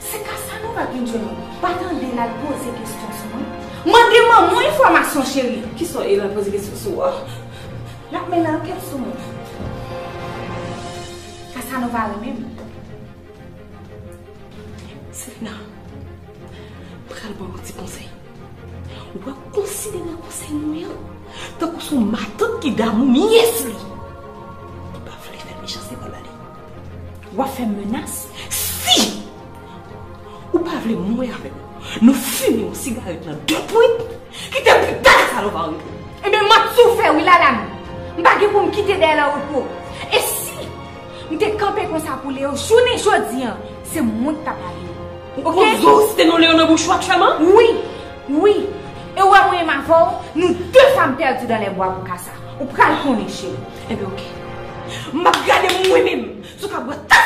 Se Kasanova genjou, batran de la pose kestyon sou. Man deman moun informasyon chéri. Kiso e la pose kestyon sou. La menan kepsou moun. Kasanova la mèm. Serena, pral bon di ponsey. Ou a konside la ponsey nouè. Tako sou matan ki da moun miyes li. Ou a fè menas? Si! Ou pa vle mwen mwen fè mwen fume yon sigaret nan depwit? Kitè mwen tan salo vang? Ebe mwen sou fè wilalame. Mwen bagè pou mwen kitè dè la wou pou. E si! Mwen te kampe kon sa pou leo, chounen chou diyan, se mwen tapari. Ou zo, se te nan leo nou chou ak chèman? Oui! Oui! E wè mwen mwen fò, mwen nou te fèm terdi dan le mwen mwen kasa. Ou pral konen che? Ebe ouke. Mwen mwen mwen mwen mwen mwen! Sou kèm mwen tas!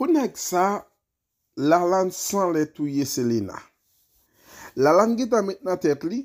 Pounèk sa, la lan san le touye selena. La lan gita mèt nan tèt li,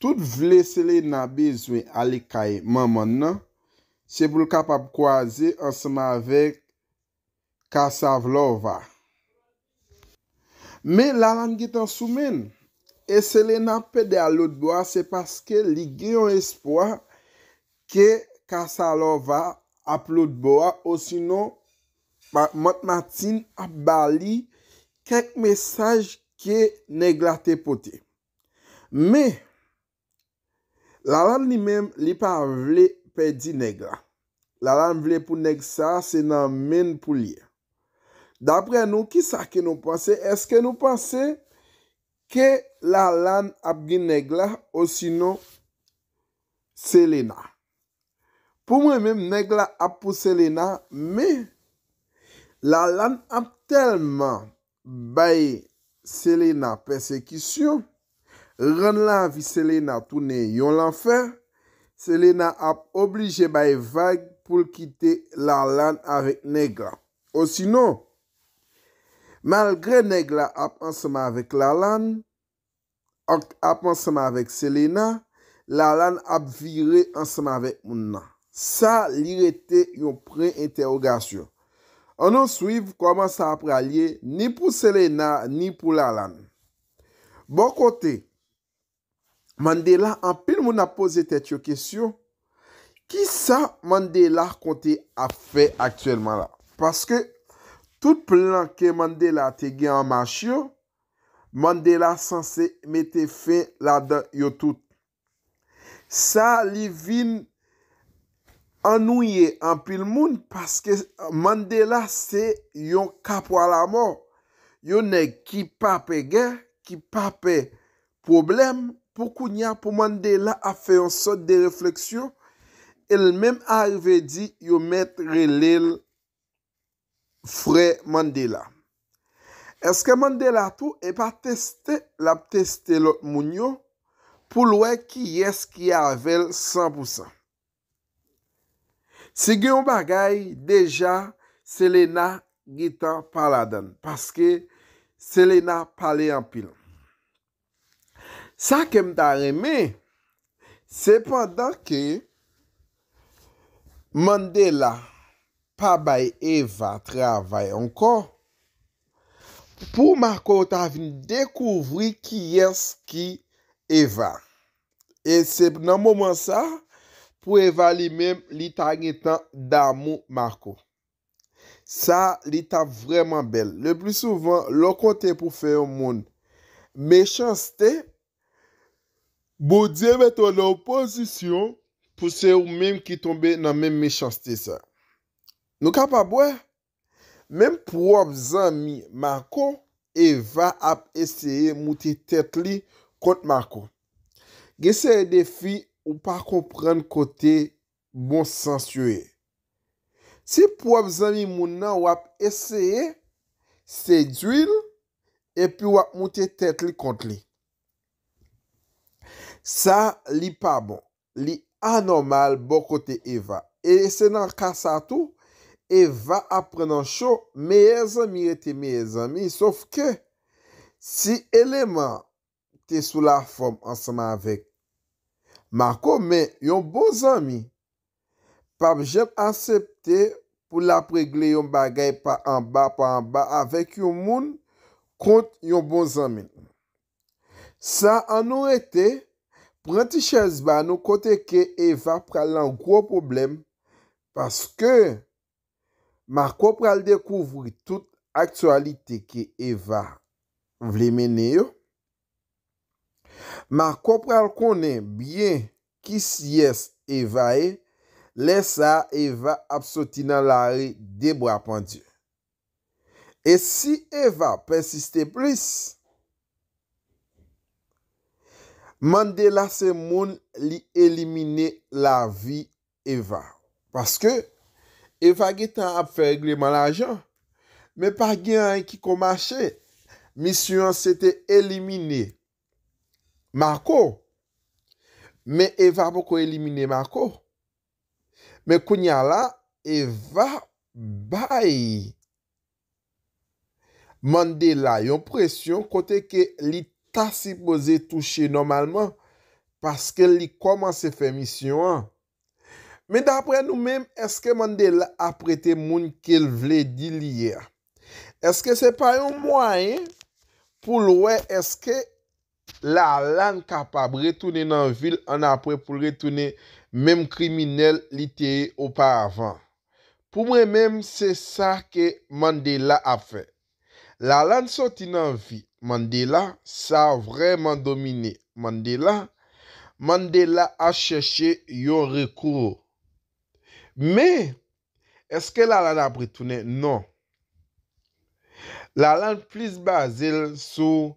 tout vle selena bezwe alikaye manman nan, se boul kapap kwa ze ansama vek kasa vlova. Me la lan gita soumen, e selena pède alotboa se paske ligye yon espwa ke kasa vlova aplotboa osinon Mat Matin ap bali kek mesaj ke negla te pote. Me, lalan ni mem li pa vle pe di negla. Lalan vle pou neg sa, se nan men pou li. Dapre nou, ki sa ke nou panse? Eske nou panse ke lalan ap gen negla o sino Selena. Po mwen mem, negla ap pou Selena me, La lan ap telman baye Selena persekisyon, ren lan vi Selena toune yon lanfer, Selena ap oblije baye vague pou kite la lan avèk negla. Osino, malgre negla ap ansama avèk la lan, ap ansama avèk Selena, la lan ap vire ansama avèk moun nan. Sa li rete yon pre-interrogasyon. Anon swiv kwa man sa apre alye ni pou Selena ni pou Lalanne. Bon kote, Mandela an pil moun apose tet yo kesyo. Ki sa Mandela kote ap fe aktuelman la? Paske, tout plan ke Mandela te gen anmach yo, Mandela san se mette fe la dan yo tout. Sa li vin... Anouye an pil moun, paske Mandela se yon kapwa la mor. Yon ne ki pape gen, ki pape problem, pou kounya pou Mandela a fe yon sot de refleksyon, el menm a rive di yon met relil fre Mandela. Eske Mandela tou e pa teste, la p teste lot moun yo, pou lwe ki yes ki avel 100%. Sige yon bagay, deja Selena gitan pala dan. Paske Selena pale an pil. Sa kem da reme, sepandan ke Mandela pa bay Eva travay ankon, pou Marco ta vin dekouvri ki yers ki Eva. E sep nan mouman sa, pou eva li mem li ta ngetan da mou Marko. Sa li ta vreman bel. Le pli souvan, lo konten pou fè yon moun. Mèchanstè, boudye vè ton oposisyon pou se ou mem ki tombe nan men mèchanstè sa. Nou kap ap wè? Mem pou wap zan mi Marko, eva ap esye mouti tèt li kont Marko. Gese e defi ou pa kompren kote bon sensuye. Se pou wap zami moun nan wap eseye, se djil, epi wap moun te tet li kont li. Sa li pa bon, li anormal bon kote Eva. E se nan kasa tou, Eva ap prenen chou, meye zami rete meye zami, sof ke, si eleman te sou la fom ansama avek, Marco men yon bon zami, pap jep ansepte pou la pregle yon bagay pa anba pa anba avèk yon moun kont yon bon zami. Sa an ou ete, pranti chèz ba nou kontè ke Eva pral nan gwo problem, paske Marco pral dekouvri tout aktualite ke Eva vlemenye yo. Ma kopral konen byen ki siyes Eva e, lesa Eva ap soti nan la re debwa pandye. E si Eva persistè plis, mande la se moun li elimine la vi Eva. Paske Eva getan ap fe e gleman la jan, me pa gen an ki komache, misyon sete elimine Eva. Mako. Men Eva pou kou elimine Mako. Men kounya la, Eva bayi. Mandela yon presyon kote ke li tasipoze touche normalman. Paske li komanse fe misyon an. Men dapre nou men, eske Mandela aprete moun ke l vle di liye. Eske se pa yon mwayen pou lwe eske La lan kapab retoune nan vil an apre pou retoune mem kriminel liteye opa avan. Pou mwen menm se sa ke Mandela a fe. La lan soti nan vi. Mandela sa vreman domine. Mandela a cheshe yon rekouro. Me, eske la lan apre toune? Non. La lan plis bazel sou...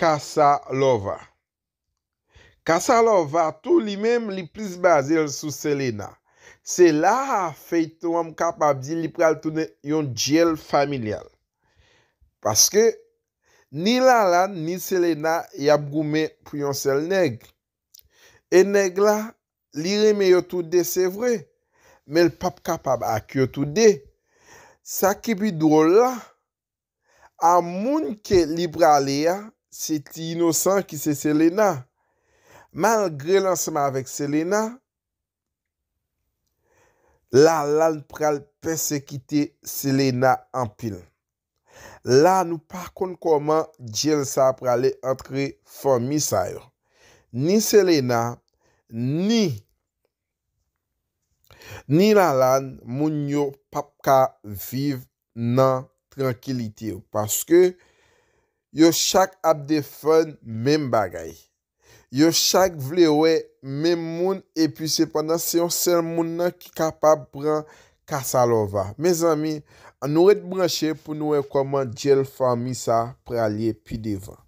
kasa lova. Kasa lova, tou li mem li plis bazel sou selena. Se la fey tou am kapab di li pral toune yon djel familial. Paske, ni lalan ni selena yap gome pou yon sel neg. E neg la, li reme yo toude se vre, men pap kapab ak yo toude. Sa ki bi drou la, a moun ke li pral ya, Siti inosan ki se Selena. Malgre lansman avèk Selena, la lan pral persekite Selena an pil. La nou pa kon koman djen sa prale antre for misayur. Ni Selena, ni la lan moun yo pap ka viv nan trankilite ou paske Yo chak ap de fön mèm bagay. Yo chak vle wè mèm moun epi sepandan se yon sèl moun nan ki kapab pran kasa lova. Mèz amin, an nou wèd branchè pou nou wè e koman djel fami sa pralye pi devan.